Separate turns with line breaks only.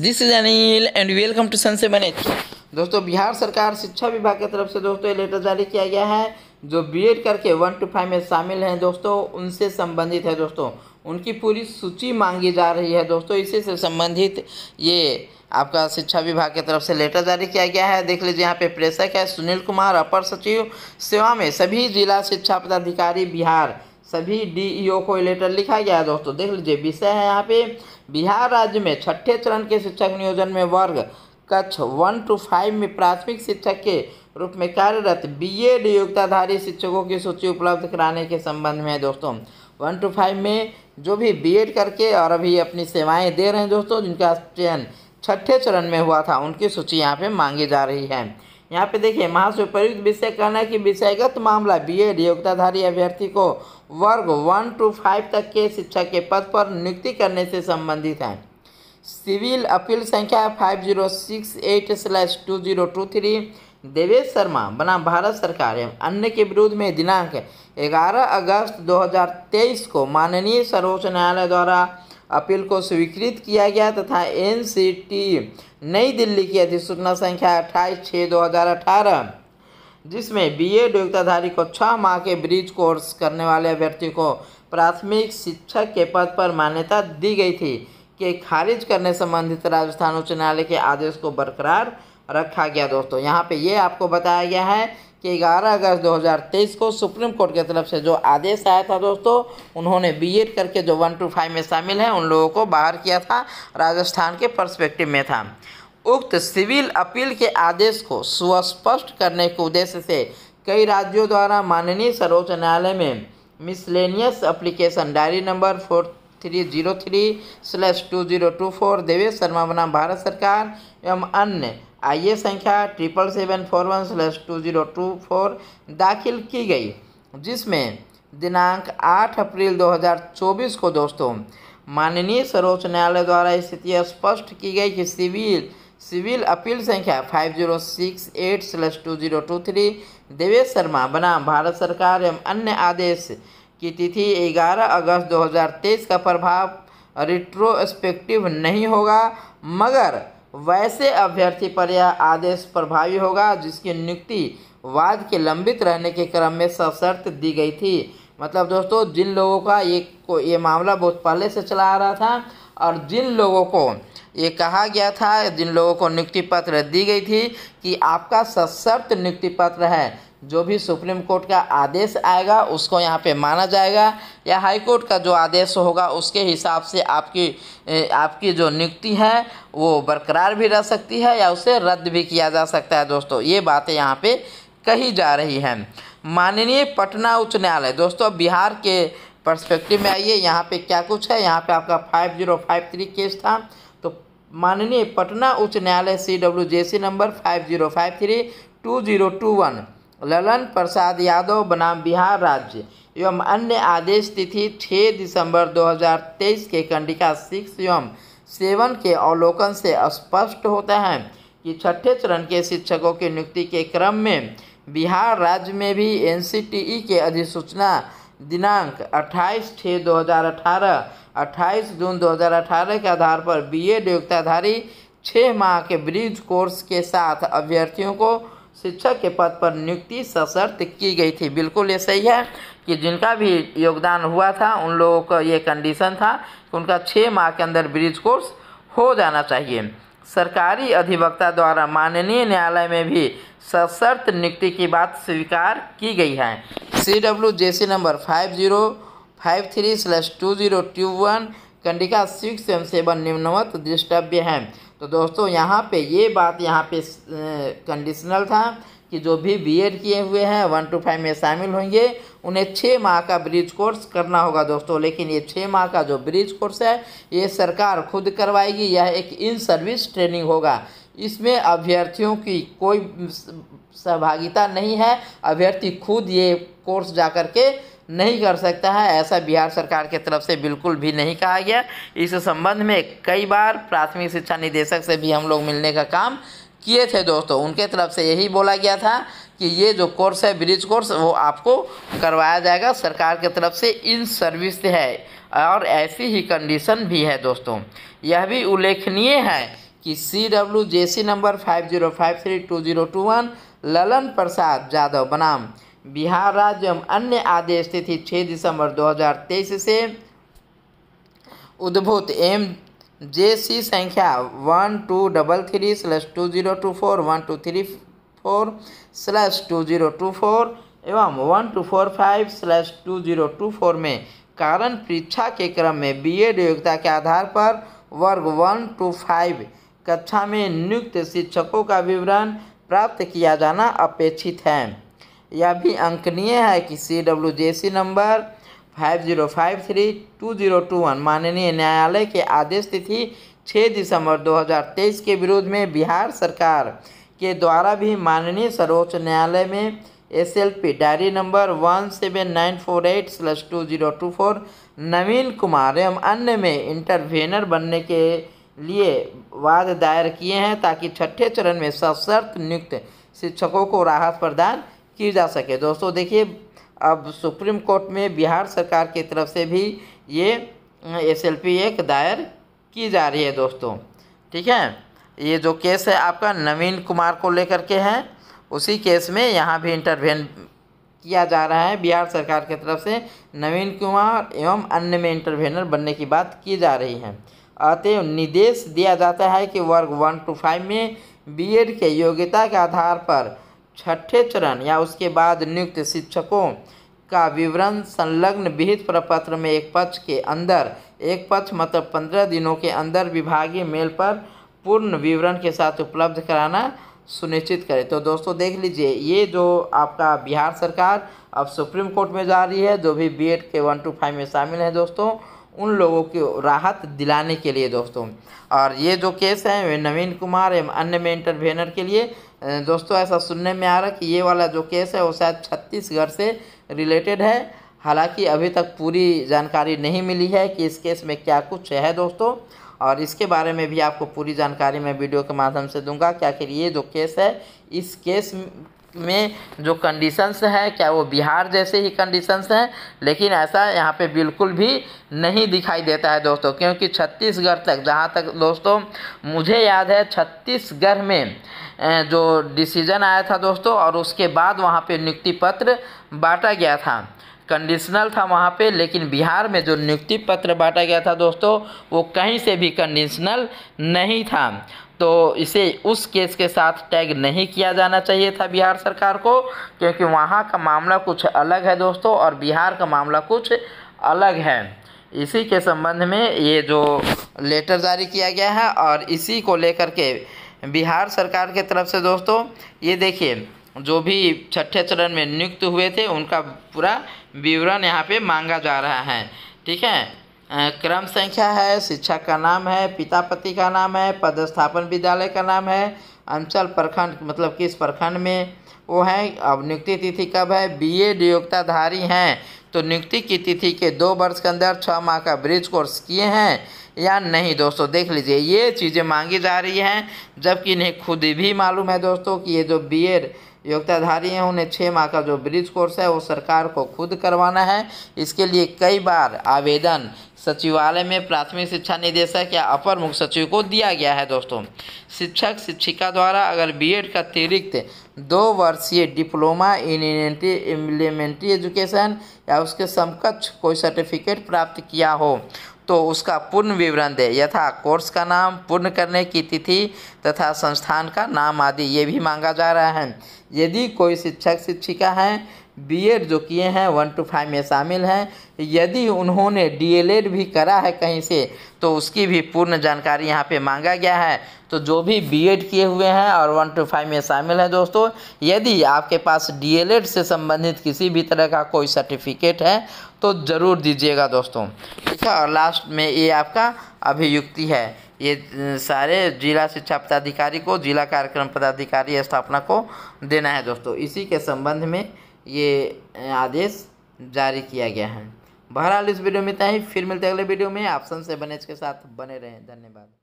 this is Anil and welcome to सन से manage दोस्तों बिहार सरकार शिक्षा विभाग की तरफ से दोस्तों ये लेटर जारी किया गया है जो बीएड करके वन टू फाइव में शामिल हैं दोस्तों उनसे संबंधित है दोस्तों उनकी पूरी सूची मांगी जा रही है दोस्तों इसी से संबंधित ये आपका शिक्षा विभाग की तरफ से लेटर जारी किया गया है देख लीजिए यहाँ पे प्रेषक है सुनील कुमार अपर सचिव सेवा में सभी जिला शिक्षा पदाधिकारी बिहार सभी डीईओ e को लेटर लिखा गया है दोस्तों देख लीजिए विषय है यहाँ पे बिहार राज्य में छठे चरण के शिक्षक नियोजन में वर्ग कक्ष वन टू फाइव में प्राथमिक शिक्षक के रूप में कार्यरत बीएड योग्यताधारी शिक्षकों की सूची उपलब्ध कराने के संबंध में दोस्तों वन टू फाइव में जो भी बीएड करके और अभी अपनी सेवाएं दे रहे हैं दोस्तों जिनका चयन छठे चरण में हुआ था उनकी सूची यहाँ पे मांगी जा रही है यहाँ पे देखिए महासुप्रयुक्त विषय कहना है कि विषयगत मामला बी एड योग्यताधारी अभ्यर्थी को वर्ग वन टू फाइव तक के शिक्षा के पद पर नियुक्ति करने से संबंधित है सिविल अपील संख्या five zero six eight slash two zero two three Devesh Sharma बनाम भारत सरकार एवं अन्य के विरोध में दिनांक ग्यारह अगस्त दो को माननीय सर्वोच्च न्यायालय द्वारा अपील को स्वीकृत किया गया तथा एन नई दिल्ली की अधिसूचना संख्या अट्ठाईस छः दो हज़ार अठारह जिसमें बी एड योग्यताधारी को छः माह के ब्रिज कोर्स करने वाले अभ्यर्थियों को प्राथमिक शिक्षक के पद पर मान्यता दी गई थी के खारिज करने संबंधित राजस्थान उच्च न्यायालय के आदेश को बरकरार रखा गया दोस्तों यहाँ पे ये आपको बताया गया है कि 11 अगस्त 2023 को सुप्रीम कोर्ट की तरफ से जो आदेश आया था दोस्तों उन्होंने बीएड करके जो वन टू फाइव में शामिल हैं उन लोगों को बाहर किया था राजस्थान के पर्सपेक्टिव में था उक्त सिविल अपील के आदेश को सुस्पष्ट करने के उद्देश्य से कई राज्यों द्वारा माननीय सर्वोच्च न्यायालय में miscellaneous application diary number four three zero three slash two zero two four Devesh Sharma बनाम भारत सरकार एवं अन्य आइए संख्या triple seven four one slash two zero two four दाखिल की गई जिसमें दिनांक आठ अप्रैल 2024 को दोस्तों माननीय सर्वोच्च न्यायालय द्वारा स्थिति स्पष्ट की गई कि सिविल सिविल अपील संख्या five zero six eight slash two zero two three Devesh Sharma बनाम भारत सरकार एवं अन्य आदेश की तिथि ग्यारह अगस्त 2023 का प्रभाव रिट्रोस्पेक्टिव नहीं होगा मगर वैसे अभ्यर्थी पर यह आदेश प्रभावी होगा जिसकी नियुक्ति वाद के लंबित रहने के क्रम में सशर्त दी गई थी मतलब दोस्तों जिन लोगों का ये को ये मामला बहुत पहले से चला आ रहा था और जिन लोगों को ये कहा गया था जिन लोगों को नियुक्ति पत्र दी गई थी कि आपका सशर्त नियुक्ति पत्र है जो भी सुप्रीम कोर्ट का आदेश आएगा उसको यहाँ पे माना जाएगा या हाई कोर्ट का जो आदेश होगा उसके हिसाब से आपकी आपकी जो नियुक्ति है वो बरकरार भी रह सकती है या उसे रद्द भी किया जा सकता है दोस्तों ये बातें यहाँ पे कही जा रही हैं माननीय पटना उच्च न्यायालय दोस्तों बिहार के परस्पेक्टिव में आइए यहाँ पर क्या कुछ है यहाँ पर आपका five zero five three case था तो माननीय पटना उच्च न्यायालय C W J C number five zero five three two zero two one Lalan Prasad Yadav बनाम बिहार राज्य एवं अन्य आदेश तिथि 6 दिसंबर 2023 के कंडिका सिक्स एवं सेवन के अवलोकन से स्पष्ट होता है कि छठे चरण के शिक्षकों की नियुक्ति के क्रम में बिहार राज्य में भी एन के अधिसूचना दिनांक 28 छः 2018 28 जून 2018 के आधार पर एड योग्यताधारी छः माह के ब्रिज कोर्स के साथ अभ्यर्थियों को शिक्षक के पद पर नियुक्ति सशर्त की गई थी बिल्कुल ये सही है कि जिनका भी योगदान हुआ था उन लोगों का ये कंडीशन था कि उनका छः माह के अंदर ब्रिज कोर्स हो जाना चाहिए सरकारी अधिवक्ता द्वारा माननीय न्यायालय में भी सशर्त नियुक्ति की बात स्वीकार की गई है C W J C number five zero five three slash two zero two one कंडिका सिक्स एम सेवन निम्नवत दृष्टव्य हैं तो दोस्तों यहाँ पे ये बात यहाँ पे कंडीशनल था कि जो भी बीएड किए हुए हैं वन टू फाइव में शामिल होंगे उन्हें छः माह का ब्रिज कोर्स करना होगा दोस्तों लेकिन ये छः माह का जो ब्रिज कोर्स है ये सरकार खुद करवाएगी यह एक इन सर्विस ट्रेनिंग होगा इसमें अभ्यर्थियों की कोई सहभागिता नहीं है अभ्यर्थी खुद ये कोर्स जा कर के नहीं कर सकता है ऐसा बिहार सरकार के तरफ से बिल्कुल भी नहीं कहा गया इस संबंध में कई बार प्राथमिक शिक्षा निदेशक से भी हम लोग मिलने का काम किए थे दोस्तों उनके तरफ से यही बोला गया था कि ये जो कोर्स है ब्रिज कोर्स वो आपको करवाया जाएगा सरकार के तरफ से इन सर्विस है और ऐसी ही कंडीशन भी है दोस्तों यह भी उल्लेखनीय है कि C W J C number five zero five three two zero two one Lalan Prasad Yadav बनाम बिहार राज्य एवं अन्य आदेश तिथि 6 दिसंबर 2023 से उद्भूत एम जे सी संख्या one two double three slash two zero two four one two three four slash two zero two four एवं one two four five slash two zero two four में कारण परीक्षा के क्रम में बीएड योग्यता के आधार पर वर्ग वन टू फाइव कक्षा में नियुक्त शिक्षकों का विवरण प्राप्त किया जाना अपेक्षित है यह भी अंकनीय है कि C W J C number five zero five three two zero two one माननीय न्यायालय के आदेश तिथि छः दिसंबर 2023 के विरोध में बिहार सरकार के द्वारा भी माननीय सर्वोच्च न्यायालय में S L P diary number one seven nine four eight slash two zero two four Naveen Kumar एवं अन्य में इंटरवेनर बनने के लिए वाद दायर किए हैं ताकि छठे चरण में सशर्त नियुक्त शिक्षकों को राहत प्रदान की जा सके दोस्तों देखिए अब सुप्रीम कोर्ट में बिहार सरकार की तरफ से भी ये एस एल पी एक दायर की जा रही है दोस्तों ठीक है ये जो केस है आपका नवीन कुमार को लेकर के है उसी केस में यहाँ भी इंटरवेन किया जा रहा है बिहार सरकार की तरफ से नवीन कुमार एवं अन्य में इंटरवेनर बनने की बात की जा रही है अतः निर्देश दिया जाता है कि वर्ग वन टू फाइव में बीएड के योग्यता के आधार पर छठे चरण या उसके बाद नियुक्त शिक्षकों का विवरण संलग्न विहित प्रपत्र में एक पक्ष के अंदर एक पक्ष मतलब पंद्रह दिनों के अंदर विभागीय मेल पर पूर्ण विवरण के साथ उपलब्ध कराना सुनिश्चित करें तो दोस्तों देख लीजिए ये जो आपका बिहार सरकार अब सुप्रीम कोर्ट में जा रही है जो भी बी के वन टू फाइव में शामिल है दोस्तों उन लोगों को राहत दिलाने के लिए दोस्तों और ये जो केस है वे नवीन कुमार एवं अन्य में इंटरवेनर के लिए दोस्तों ऐसा सुनने में आ रहा कि ये वाला जो केस है वो शायद छत्तीसगढ़ से रिलेटेड है हालांकि अभी तक पूरी जानकारी नहीं मिली है कि इस केस में क्या कुछ है दोस्तों और इसके बारे में भी आपको पूरी जानकारी मैं वीडियो के माध्यम से दूंगा कि आखिर ये जो केस है इस केस में जो कंडीशंस हैं क्या वो बिहार जैसे ही कंडीशंस हैं लेकिन ऐसा यहाँ पे बिल्कुल भी नहीं दिखाई देता है दोस्तों क्योंकि छत्तीसगढ़ तक जहाँ तक दोस्तों मुझे याद है छत्तीसगढ़ में जो डिसीजन आया था दोस्तों और उसके बाद वहाँ पे नियुक्ति पत्र बांटा गया था कंडीशनल था वहाँ पे लेकिन बिहार में जो नियुक्ति पत्र बांटा गया था दोस्तों वो कहीं से भी कंडीशनल नहीं था तो इसे उस केस के साथ टैग नहीं किया जाना चाहिए था बिहार सरकार को क्योंकि वहाँ का मामला कुछ अलग है दोस्तों और बिहार का मामला कुछ अलग है इसी के संबंध में ये जो लेटर जारी किया गया है और इसी को लेकर के बिहार सरकार के तरफ से दोस्तों ये देखिए जो भी छठे चरण में नियुक्त हुए थे उनका पूरा विवरण यहाँ पे मांगा जा रहा है ठीक है क्रम संख्या है शिक्षक का नाम है पिता पति का नाम है पदस्थापन विद्यालय का नाम है अंचल प्रखंड मतलब किस प्रखंड में वो है अब नियुक्ति तिथि कब है बीए नियोक्ताधारी हैं तो नियुक्ति की तिथि के दो वर्ष के अंदर छः माह का ब्रिज कोर्स किए हैं या नहीं दोस्तों देख लीजिए ये चीज़ें मांगी जा रही हैं जबकि इन्हें खुद भी मालूम है दोस्तों कि ये जो बी एड योग्यताधारी हैं उन्हें छः माह का जो ब्रिज कोर्स है वो सरकार को खुद करवाना है इसके लिए कई बार आवेदन सचिवालय में प्राथमिक शिक्षा निदेशक या अपर मुख्य सचिव को दिया गया है दोस्तों शिक्षक शिक्षिका द्वारा अगर बीएड का अतिरिक्त दो वर्षीय डिप्लोमा इन इम्प्लीमेंट्री एजुकेशन या उसके समकक्ष कोई सर्टिफिकेट प्राप्त किया हो तो उसका पूर्ण विवरण दें यथा कोर्स का नाम पूर्ण करने की तिथि तथा संस्थान का नाम आदि ये भी मांगा जा रहा है यदि कोई शिक्षक शिक्षिका हैं बीएड जो किए हैं वन टू फाइव में शामिल हैं यदि उन्होंने डीएलएड भी करा है कहीं से तो उसकी भी पूर्ण जानकारी यहाँ पे मांगा गया है तो जो भी बीएड किए हुए हैं और वन टू फाइव में शामिल हैं दोस्तों यदि आपके पास डीएलएड से संबंधित किसी भी तरह का कोई सर्टिफिकेट है तो ज़रूर दीजिएगा दोस्तों ठीक है और लास्ट में ये आपका अभियुक्ति है ये सारे जिला शिक्षा पदाधिकारी को जिला कार्यक्रम पदाधिकारी स्थापना को देना है दोस्तों इसी के संबंध में ये आदेश जारी किया गया है बहरहाल इस वीडियो में इतना ही फिर मिलते हैं अगले वीडियो में ऑप्शन सेवन एच के साथ बने रहें धन्यवाद